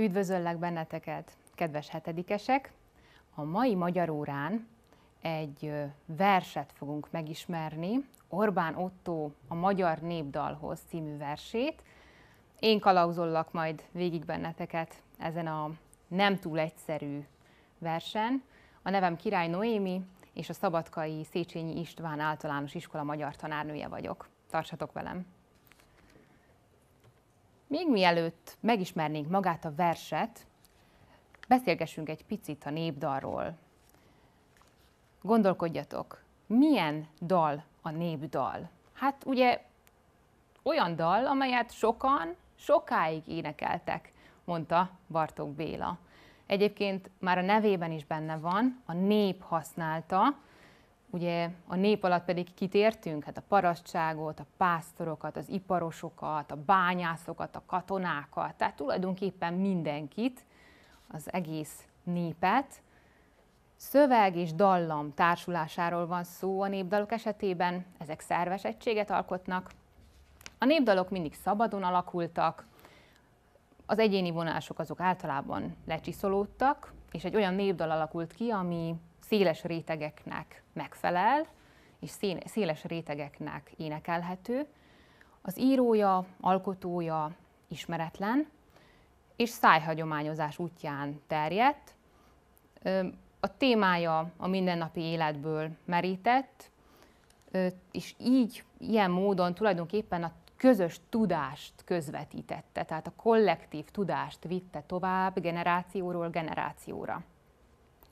Üdvözöllek benneteket, kedves hetedikesek! A mai magyar órán egy verset fogunk megismerni, Orbán Otto a Magyar Népdalhoz című versét. Én kalauzollak majd végig benneteket ezen a nem túl egyszerű versen. A nevem Király Noémi, és a Szabadkai Széchenyi István általános iskola magyar tanárnője vagyok. Tartsatok velem! Még mielőtt megismernénk magát a verset, beszélgessünk egy picit a népdalról. Gondolkodjatok, milyen dal a népdal? Hát ugye olyan dal, amelyet sokan sokáig énekeltek, mondta Bartók Béla. Egyébként már a nevében is benne van, a nép használta, Ugye a nép alatt pedig kitértünk, hát a parasztságot, a pásztorokat, az iparosokat, a bányászokat, a katonákat, tehát tulajdonképpen mindenkit, az egész népet. Szöveg és dallam társulásáról van szó a népdalok esetében, ezek szerves egységet alkotnak. A népdalok mindig szabadon alakultak, az egyéni vonások azok általában lecsiszolódtak, és egy olyan népdal alakult ki, ami széles rétegeknek megfelel, és széles rétegeknek énekelhető. Az írója, alkotója ismeretlen, és szájhagyományozás útján terjedt. A témája a mindennapi életből merített, és így, ilyen módon tulajdonképpen a közös tudást közvetítette, tehát a kollektív tudást vitte tovább generációról generációra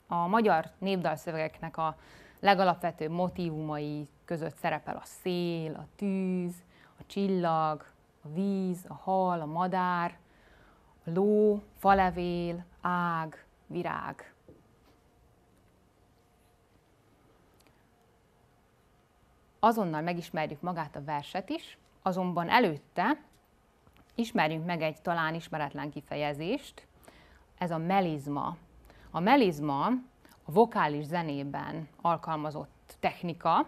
a magyar népdalszövegeknek a legalapvetőbb motivumai között szerepel a szél, a tűz, a csillag, a víz, a hal, a madár, a ló, falevél, ág, virág. Azonnal megismerjük magát a verset is, azonban előtte ismerjünk meg egy talán ismeretlen kifejezést, ez a melizma a melizma a vokális zenében alkalmazott technika.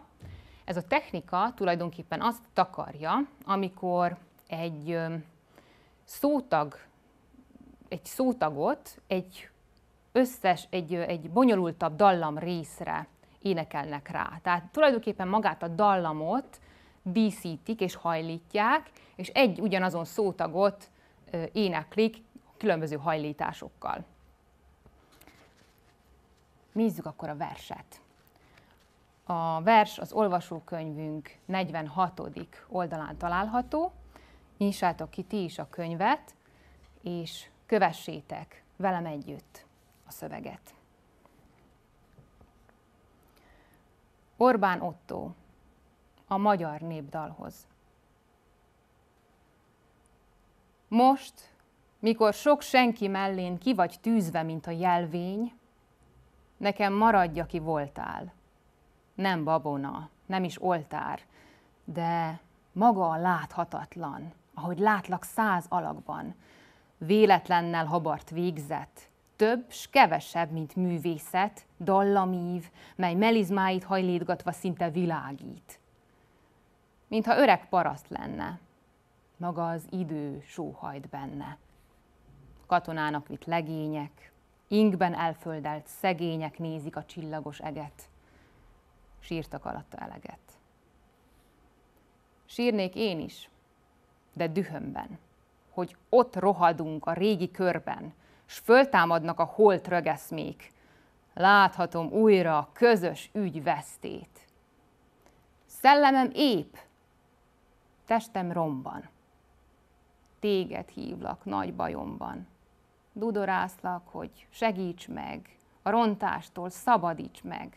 Ez a technika tulajdonképpen azt takarja, amikor egy szótag, egy szótagot egy összes, egy, egy bonyolultabb dallam részre énekelnek rá. Tehát tulajdonképpen magát a dallamot díszítik és hajlítják, és egy ugyanazon szótagot éneklik különböző hajlításokkal. Nézzük akkor a verset. A vers az olvasókönyvünk 46. oldalán található. Nyissátok ki ti is a könyvet, és kövessétek velem együtt a szöveget. Orbán Otto a magyar népdalhoz. Most, mikor sok senki mellén ki vagy tűzve, mint a jelvény, Nekem maradj, aki voltál. Nem babona, nem is oltár, de maga a láthatatlan, ahogy látlak száz alakban. Véletlennel habart végzett, több s kevesebb, mint művészet, dallamív, mely melizmáit hajlítgatva szinte világít. Mintha öreg paraszt lenne, maga az idő sóhajt benne. Katonának vitt legények, Ingben elföldelt szegények nézik a csillagos eget. Sírtak alatta eleget. Sírnék én is, de dühömben, hogy ott rohadunk a régi körben, s föltámadnak a holt rögeszmék. Láthatom újra a közös ügy vesztét. Szellemem ép, testem romban. Téged hívlak nagy bajomban dudorászlak, hogy segíts meg, a rontástól szabadíts meg.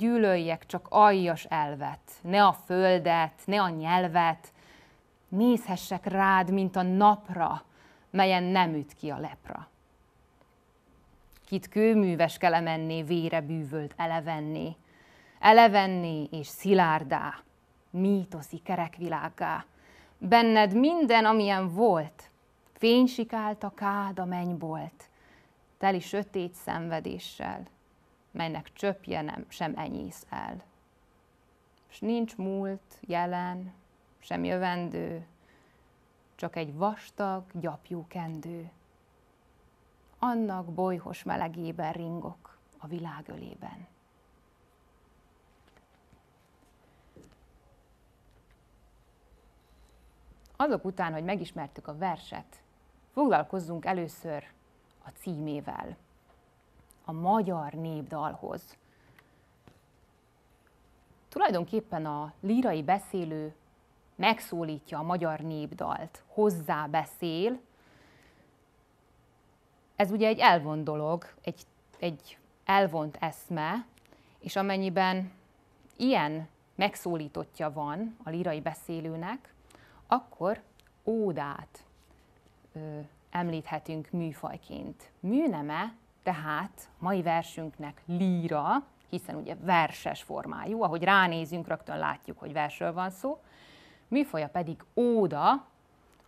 Gyűlöljek csak aljas elvet, ne a földet, ne a nyelvet, nézhessek rád, mint a napra, melyen nem üt ki a lepra. Kit kőműves kelemenné, vére bűvölt elevenni, elevenni és szilárdá, mítoszi kerekvilággá. Benned minden, amilyen volt, Fénysikált a kád a mennybolt, teli sötét szenvedéssel, melynek csöpje nem, sem enyész el. S nincs múlt, jelen, sem jövendő, csak egy vastag, gyapjú kendő. Annak bolyhos melegében ringok a világ ölében. Azok után, hogy megismertük a verset, Foglalkozzunk először a címével, a magyar népdalhoz. Tulajdonképpen a lírai beszélő megszólítja a magyar népdalt, hozzá beszél. Ez ugye egy elvont dolog, egy, egy elvont eszme, és amennyiben ilyen megszólítottja van a lírai beszélőnek, akkor ódát említhetünk műfajként. Műneme tehát mai versünknek líra, hiszen ugye verses formájú, ahogy ránézünk, rögtön látjuk, hogy versről van szó. Műfaja pedig óda,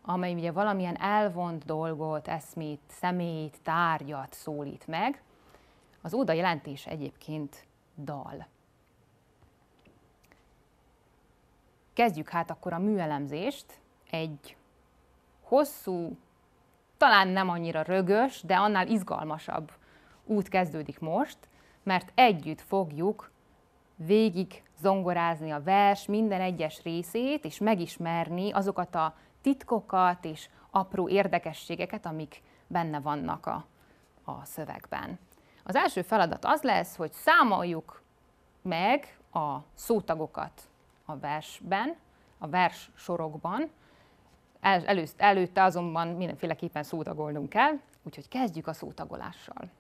amely ugye valamilyen elvont dolgot, eszmét, szemét, tárgyat szólít meg. Az óda jelentés egyébként dal. Kezdjük hát akkor a műelemzést egy hosszú talán nem annyira rögös, de annál izgalmasabb út kezdődik most, mert együtt fogjuk végig zongorázni a vers minden egyes részét, és megismerni azokat a titkokat és apró érdekességeket, amik benne vannak a, a szövegben. Az első feladat az lesz, hogy számoljuk meg a szótagokat a versben, a vers sorokban, el, előtte azonban mindenféleképpen szótagolnunk kell, úgyhogy kezdjük a szótagolással.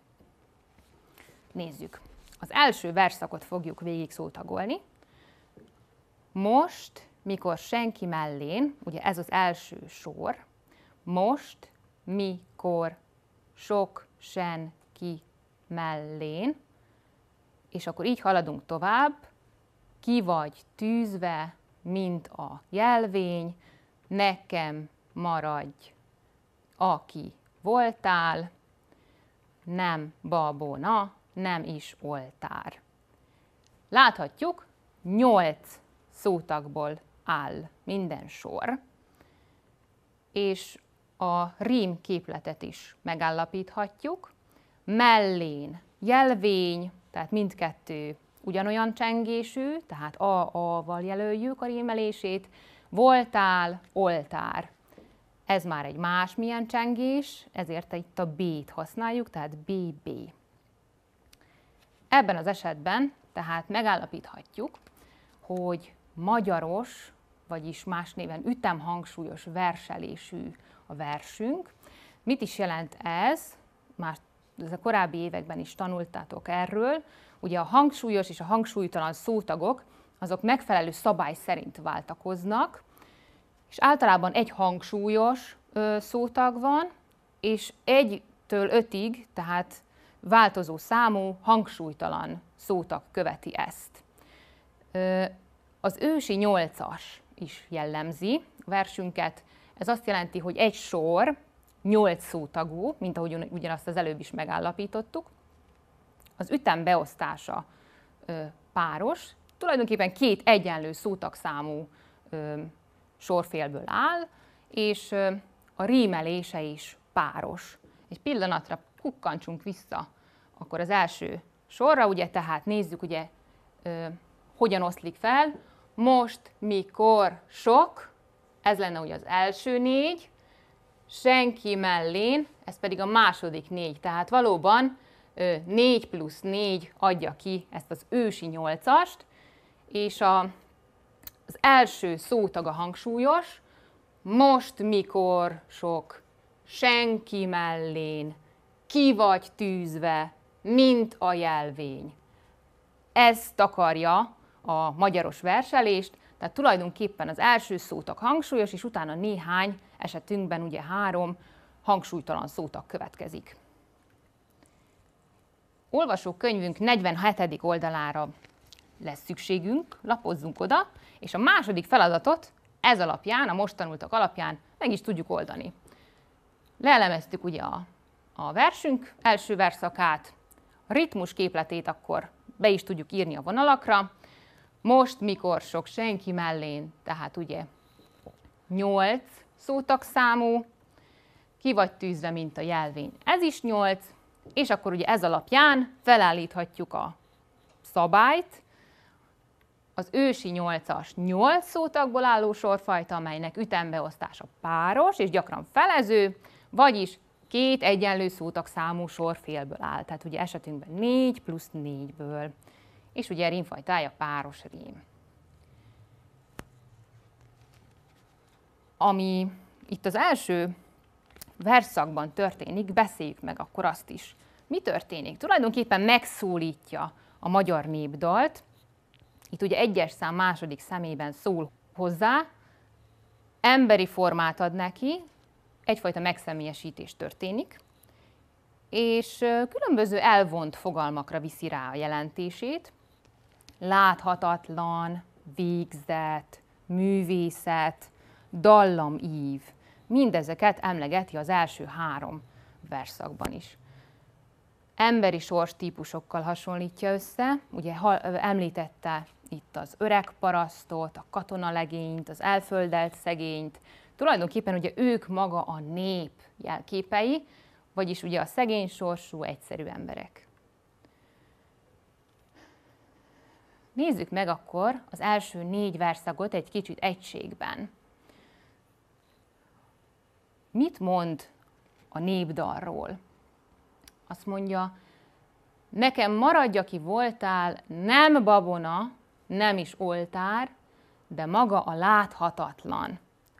Nézzük. Az első verszakot fogjuk végig szótagolni. Most, mikor senki mellén, ugye ez az első sor, most, mikor, sok, senki mellén, és akkor így haladunk tovább, ki vagy tűzve, mint a jelvény, nekem maradj, aki voltál, nem babona, nem is oltár. Láthatjuk, nyolc szótagból áll minden sor, és a rím képletet is megállapíthatjuk. Mellén jelvény, tehát mindkettő ugyanolyan csengésű, tehát a-a-val jelöljük a rímelését. Voltál, oltár. Ez már egy más milyen csengés, ezért itt a B-t használjuk, tehát BB. Ebben az esetben tehát megállapíthatjuk, hogy magyaros, vagyis más néven ütemhangsúlyos verselésű a versünk. Mit is jelent ez? Már ez a korábbi években is tanultátok erről. Ugye a hangsúlyos és a hangsúlytalan szótagok azok megfelelő szabály szerint váltakoznak, és általában egy hangsúlyos ö, szótag van, és egytől ötig, tehát változó számú, hangsúlytalan szótag követi ezt. Ö, az ősi nyolcas is jellemzi a versünket. Ez azt jelenti, hogy egy sor nyolc szótagú, mint ahogy ugyanazt az előbb is megállapítottuk. Az ütem beosztása ö, páros, tulajdonképpen két egyenlő szótagszámú sorfélből áll, és a rímelése is páros. Egy pillanatra kukkancsunk vissza, akkor az első sorra, ugye tehát nézzük, ugye ö, hogyan oszlik fel. Most, mikor, sok, ez lenne ugye az első négy, senki mellén, ez pedig a második négy. Tehát valóban 4 plusz 4 adja ki ezt az ősi nyolcast, és a, az első szótag a hangsúlyos, most mikor sok, senki mellén, ki vagy tűzve, mint a jelvény. Ez takarja a magyaros verselést, tehát tulajdonképpen az első szótag hangsúlyos, és utána néhány esetünkben ugye három hangsúlytalan szótag következik. Olvasó könyvünk 47. oldalára lesz szükségünk, lapozzunk oda, és a második feladatot ez alapján, a most tanultak alapján meg is tudjuk oldani. Leelemeztük ugye a, a versünk első verszakát, a ritmus képletét akkor be is tudjuk írni a vonalakra. Most, mikor sok senki mellén, tehát ugye 8 szótagszámú, ki vagy tűzve, mint a jelvény. Ez is 8, és akkor ugye ez alapján felállíthatjuk a szabályt, az ősi nyolcas nyolc szótagból álló sorfajta, amelynek ütembeosztása páros és gyakran felező, vagyis két egyenlő szótag számú sorfélből áll, tehát ugye esetünkben 4 plusz 4-ből. És ugye rímfajtája páros rím. Ami itt az első verszakban történik, beszéljük meg akkor azt is. Mi történik? Tulajdonképpen megszólítja a magyar népdalt, itt ugye egyes szám második szemében szól hozzá, emberi formát ad neki, egyfajta megszemélyesítés történik, és különböző elvont fogalmakra viszi rá a jelentését, láthatatlan, végzet, művészet, dallamív, mindezeket emlegeti az első három verszakban is. Emberi sors típusokkal hasonlítja össze, ugye említette itt az öreg parasztot, a katonalegényt, az elföldelt szegényt. Tulajdonképpen ugye ők maga a nép jelképei, vagyis ugye a szegény sorsú, egyszerű emberek. Nézzük meg akkor az első négy verszakot egy kicsit egységben. Mit mond a népdalról? Azt mondja, nekem maradj, aki voltál, nem babona, nem is oltár, de maga a láthatatlan.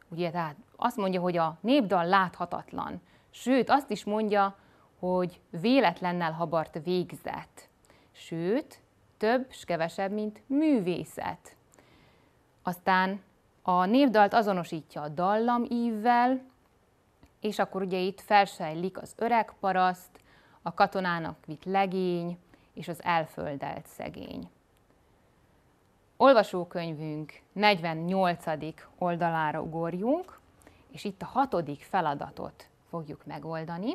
Ugye, tehát azt mondja, hogy a népdal láthatatlan. Sőt, azt is mondja, hogy véletlennel habart végzett. Sőt, több és kevesebb, mint művészet. Aztán a népdalt azonosítja a dallam ívvel, és akkor ugye itt felsejlik az öreg paraszt, a katonának vitt legény és az elföldelt szegény. Olvasókönyvünk 48. oldalára ugorjunk, és itt a hatodik feladatot fogjuk megoldani.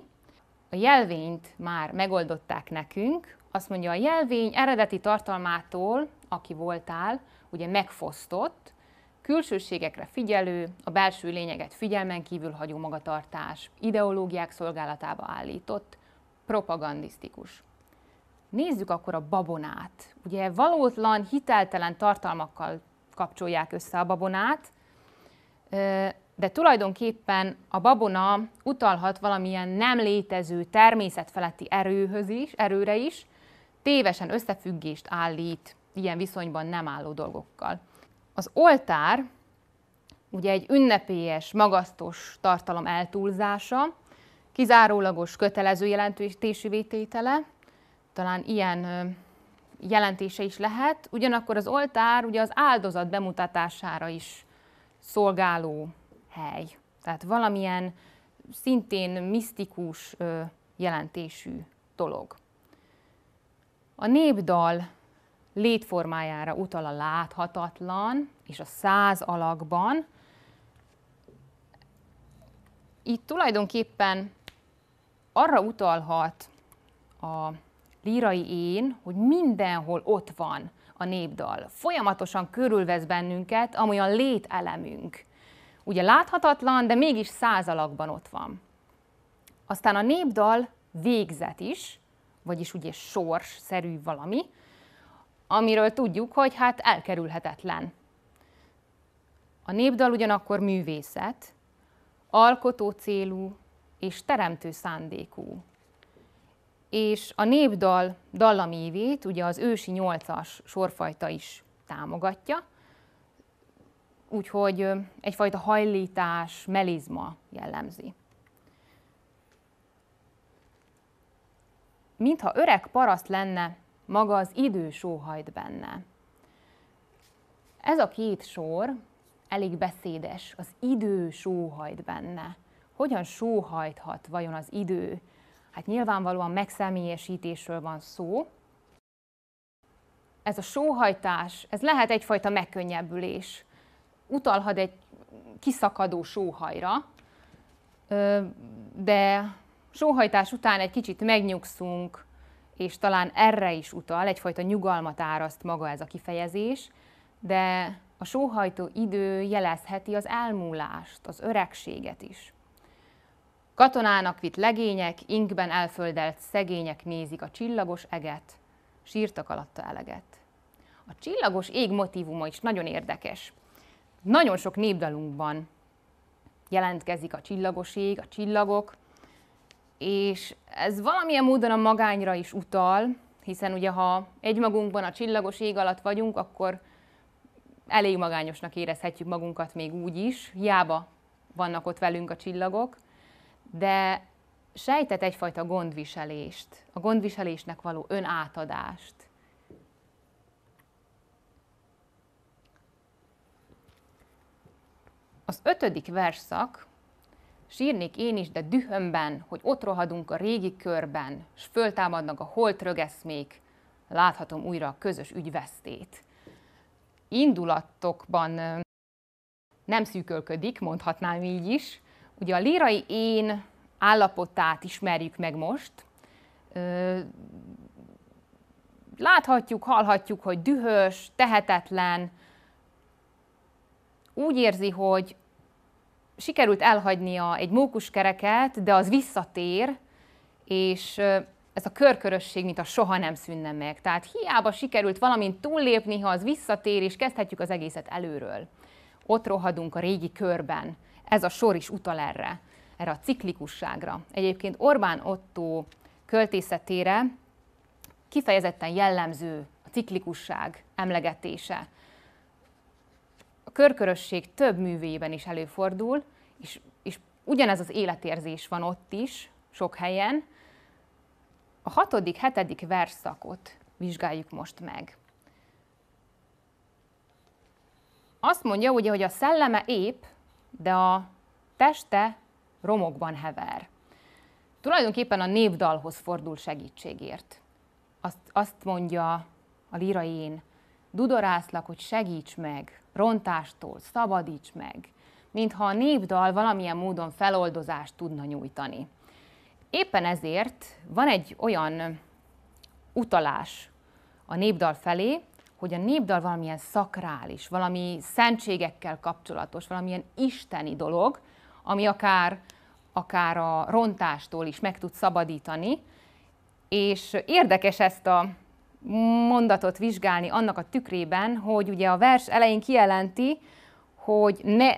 A jelvényt már megoldották nekünk, azt mondja, a jelvény eredeti tartalmától, aki voltál, ugye megfosztott, külsőségekre figyelő, a belső lényeget figyelmen kívül hagyó magatartás, ideológiák szolgálatába állított, propagandisztikus. Nézzük akkor a babonát. Ugye valótlan, hiteltelen tartalmakkal kapcsolják össze a babonát, de tulajdonképpen a babona utalhat valamilyen nem létező természetfeletti erőhöz is, erőre is, tévesen összefüggést állít ilyen viszonyban nem álló dolgokkal. Az oltár ugye egy ünnepélyes, magasztos tartalom eltúlzása, kizárólagos kötelező jelentésű vététele, talán ilyen jelentése is lehet, ugyanakkor az oltár ugye az áldozat bemutatására is szolgáló hely. Tehát valamilyen szintén misztikus jelentésű dolog. A népdal létformájára utal a láthatatlan és a száz alakban. Itt tulajdonképpen arra utalhat a lírai én, hogy mindenhol ott van a népdal. Folyamatosan körülvesz bennünket, amolyan lételemünk. Ugye láthatatlan, de mégis százalakban ott van. Aztán a népdal végzet is, vagyis ugye sors-szerű valami, amiről tudjuk, hogy hát elkerülhetetlen. A népdal ugyanakkor művészet, alkotó célú és teremtő szándékú és a népdal dallamévét ugye az ősi nyolcas sorfajta is támogatja, úgyhogy egyfajta hajlítás, melizma jellemzi. Mintha öreg paraszt lenne, maga az idő sóhajt benne. Ez a két sor elég beszédes, az idő sóhajt benne. Hogyan sóhajthat vajon az idő? Hát nyilvánvalóan megszemélyesítésről van szó. Ez a sóhajtás, ez lehet egyfajta megkönnyebbülés. Utalhat egy kiszakadó sóhajra, de sóhajtás után egy kicsit megnyugszunk, és talán erre is utal, egyfajta nyugalmat áraszt maga ez a kifejezés, de a sóhajtó idő jelezheti az elmúlást, az öregséget is. Katonának vitt legények, inkben elföldelt szegények nézik a csillagos eget, sírtak alatta eleget. A csillagos ég motivuma is nagyon érdekes. Nagyon sok népdalunkban jelentkezik a csillagos ég, a csillagok, és ez valamilyen módon a magányra is utal, hiszen ugye ha egymagunkban a csillagos ég alatt vagyunk, akkor elég magányosnak érezhetjük magunkat még úgy is, hiába vannak ott velünk a csillagok de sejtett egyfajta gondviselést, a gondviselésnek való önátadást. Az ötödik versszak, sírnék én is, de dühömben, hogy ott rohadunk a régi körben, s föltámadnak a holt rögeszmék, láthatom újra a közös ügyvesztét. Indulatokban nem szűkölködik, mondhatnám így is, Ugye a lírai én állapotát ismerjük meg most. Láthatjuk, hallhatjuk, hogy dühös, tehetetlen, úgy érzi, hogy sikerült elhagynia egy mókuskereket, de az visszatér, és ez a körkörösség, mint a soha nem szűnne meg. Tehát hiába sikerült valamint túllépni, ha az visszatér, és kezdhetjük az egészet előről. Ott rohadunk a régi körben ez a sor is utal erre, erre a ciklikusságra. Egyébként Orbán Otto költészetére kifejezetten jellemző a ciklikusság emlegetése. A körkörösség több művében is előfordul, és, és ugyanez az életérzés van ott is, sok helyen. A hatodik, hetedik versszakot vizsgáljuk most meg. Azt mondja ugye, hogy a szelleme épp, de a teste romokban hever. Tulajdonképpen a névdalhoz fordul segítségért. Azt, azt mondja a lirain, dudorászlak, hogy segíts meg, rontástól szabadíts meg, mintha a névdal valamilyen módon feloldozást tudna nyújtani. Éppen ezért van egy olyan utalás a népdal felé, hogy a népdal valamilyen szakrális, valami szentségekkel kapcsolatos, valamilyen isteni dolog, ami akár, akár a rontástól is meg tud szabadítani, és érdekes ezt a mondatot vizsgálni annak a tükrében, hogy ugye a vers elején kijelenti, hogy ne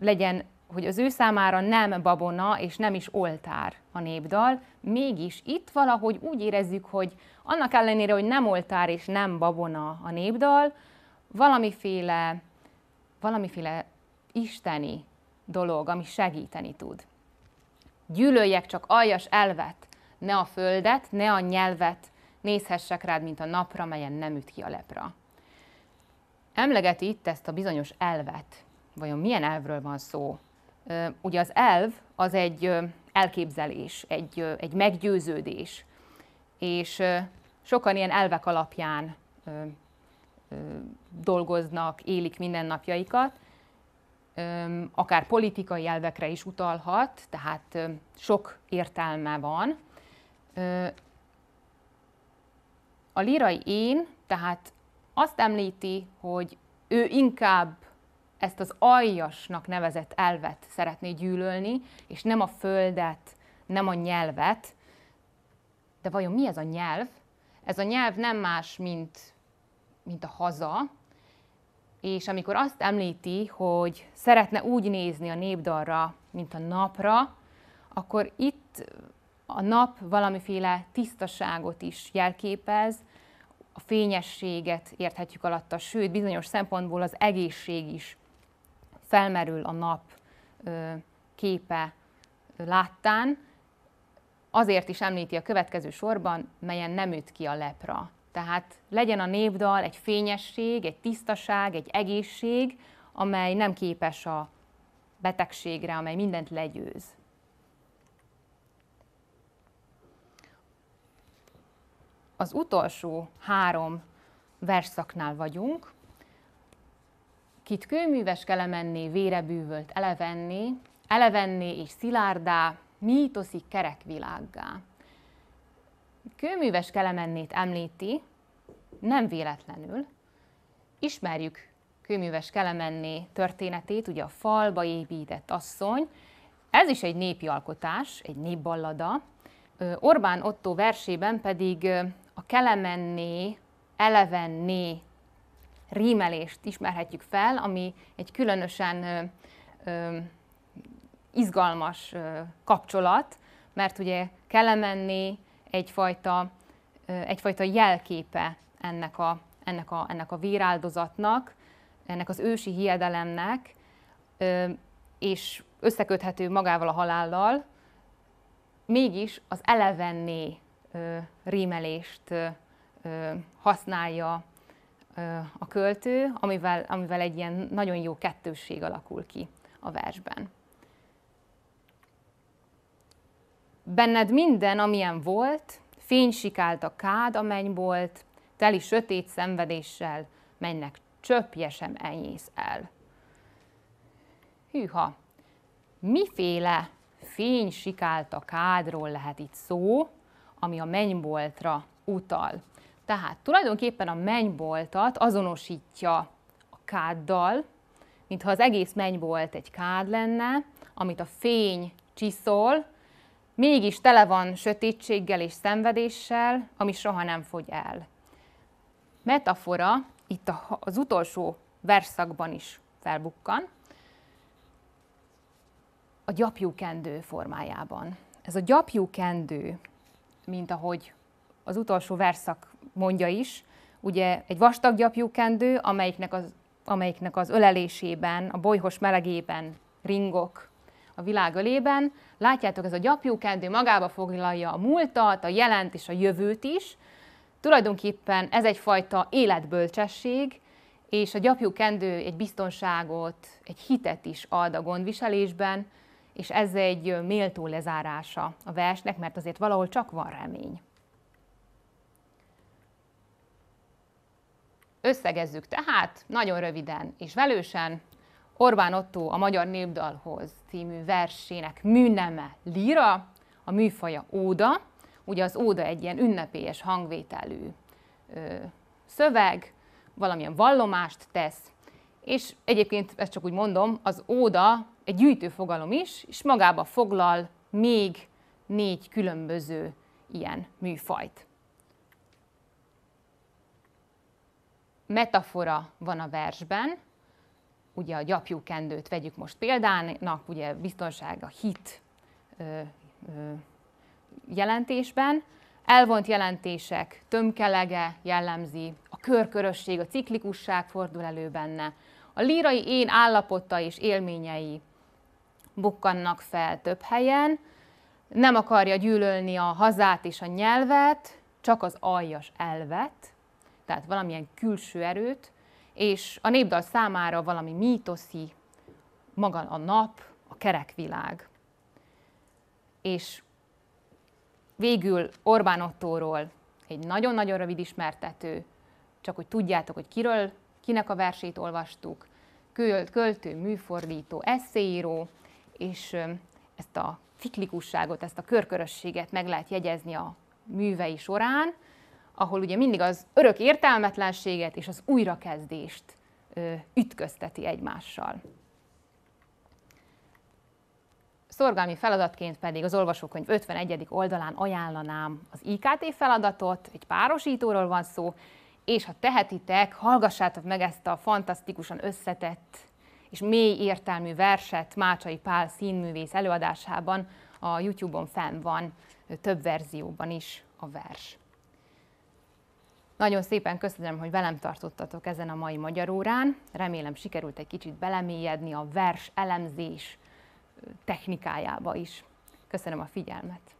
legyen, hogy az ő számára nem babona és nem is oltár a népdal, mégis itt valahogy úgy érezzük, hogy annak ellenére, hogy nem oltár és nem babona a népdal, valamiféle, valamiféle isteni dolog, ami segíteni tud. Gyűlöljek csak aljas elvet, ne a földet, ne a nyelvet, nézhessek rád, mint a napra, melyen nem üt ki a lepra. Emlegeti itt ezt a bizonyos elvet. Vajon milyen elvről van szó? Ugye az elv az egy elképzelés, egy, egy meggyőződés. És sokan ilyen elvek alapján dolgoznak, élik mindennapjaikat, akár politikai elvekre is utalhat, tehát sok értelme van. A lírai én tehát azt említi, hogy ő inkább ezt az aljasnak nevezett elvet szeretné gyűlölni, és nem a földet, nem a nyelvet. De vajon mi ez a nyelv? Ez a nyelv nem más, mint, mint a haza, és amikor azt említi, hogy szeretne úgy nézni a népdalra, mint a napra, akkor itt a nap valamiféle tisztaságot is jelképez, a fényességet érthetjük alatta, sőt, bizonyos szempontból az egészség is felmerül a nap képe láttán, azért is említi a következő sorban, melyen nem üt ki a lepra. Tehát legyen a népdal egy fényesség, egy tisztaság, egy egészség, amely nem képes a betegségre, amely mindent legyőz. Az utolsó három versszaknál vagyunk, Kit kőműves kell vére vérebűvölt elevenni elevenni és szilárdá, mítoszi kerek Kőműves kelemennét említi, nem véletlenül. Ismerjük kőműves kelemenné történetét, ugye a falba épített asszony. Ez is egy népi alkotás, egy népballada. Orbán Otto versében pedig a kelemenné, elevenné rímelést ismerhetjük fel, ami egy különösen ö, ö, izgalmas ö, kapcsolat, mert ugye kellemenni egyfajta, ö, egyfajta jelképe ennek a, ennek, a, ennek a véráldozatnak, ennek az ősi hiedelemnek, ö, és összeköthető magával a halállal, mégis az elevenné ö, rímelést ö, használja a költő, amivel, amivel egy ilyen nagyon jó kettősség alakul ki a versben. Benned minden, amilyen volt, fény sikált a kád a volt, teli sötét szenvedéssel, mennek csöpje sem enyész el. Hűha, miféle fény sikált a kádról lehet itt szó, ami a mennyboltra utal. Tehát tulajdonképpen a mennyboltat azonosítja a káddal, mintha az egész mennybolt egy kád lenne, amit a fény csiszol, mégis tele van sötétséggel és szenvedéssel, ami soha nem fogy el. Metafora itt az utolsó verszakban is felbukkan, a gyapjúkendő formájában. Ez a gyapjúkendő, mint ahogy az utolsó verszak mondja is, ugye egy vastag gyapjúkendő, amelyiknek az, amelyiknek az ölelésében, a bolyhos melegében ringok a világ ölében. Látjátok, ez a gyapjúkendő magába foglalja a múltat, a jelent és a jövőt is. Tulajdonképpen ez egyfajta életbölcsesség, és a gyapjúkendő egy biztonságot, egy hitet is ad a gondviselésben, és ez egy méltó lezárása a versnek, mert azért valahol csak van remény. Összegezzük tehát, nagyon röviden és velősen, Orbán Otto a Magyar Népdalhoz című versének műneme lira, a műfaja óda. Ugye az óda egy ilyen ünnepélyes hangvételű ö, szöveg, valamilyen vallomást tesz, és egyébként, ezt csak úgy mondom, az óda egy gyűjtőfogalom fogalom is, és magába foglal még négy különböző ilyen műfajt. metafora van a versben, ugye a gyapjúkendőt vegyük most példának, ugye biztonság a hit ö, ö, jelentésben, elvont jelentések tömkelege jellemzi, a körkörösség, a ciklikusság fordul elő benne, a lírai én állapota és élményei bukkannak fel több helyen, nem akarja gyűlölni a hazát és a nyelvet, csak az aljas elvet, tehát valamilyen külső erőt, és a népdal számára valami mítoszi, maga a nap, a kerekvilág. És végül Orbán Ottóról egy nagyon-nagyon rövid ismertető, csak hogy tudjátok, hogy kiről, kinek a versét olvastuk, költ, költő, műfordító, eszéíró, és ezt a ciklikusságot, ezt a körkörösséget meg lehet jegyezni a művei során, ahol ugye mindig az örök értelmetlenséget és az újrakezdést ütközteti egymással. Szorgalmi feladatként pedig az olvasókönyv 51. oldalán ajánlanám az IKT feladatot, egy párosítóról van szó, és ha tehetitek, hallgassátok meg ezt a fantasztikusan összetett és mély értelmű verset Mácsai Pál színművész előadásában, a YouTube-on fenn van több verzióban is a vers. Nagyon szépen köszönöm, hogy velem tartottatok ezen a mai magyar órán. Remélem sikerült egy kicsit belemélyedni a vers elemzés technikájába is. Köszönöm a figyelmet!